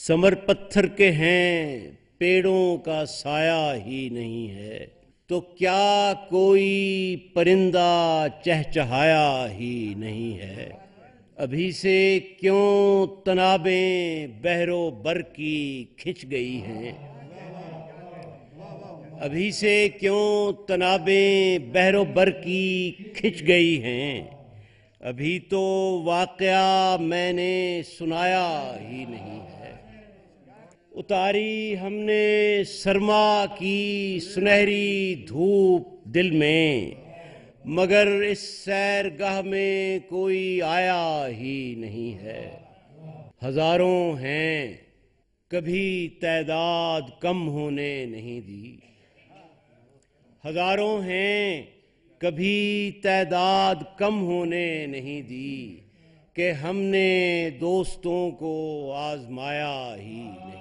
summer पत्थर के हैं पेड़ों का साया ही नहीं है तो क्या कोई परिंदा चहचहाया ही नहीं है अभी से क्यों तनाबें बहरो बर की खिंच गई हैं अभी से क्यों तनाबें बहरो बर की खिंच गई हैं अभी तो वाकया मैंने सुनाया ही नहीं है उतारी हमने शर्मा की सुनहरी धूप दिल में मगर इस सैरगाह में कोई आया ही नहीं है हजारों हैं कभी तैदाद कम होने नहीं दी हजारों हैं कभी तदाद कम होने नहीं दी कि हमने दोस्तों को आजमाया ही नहीं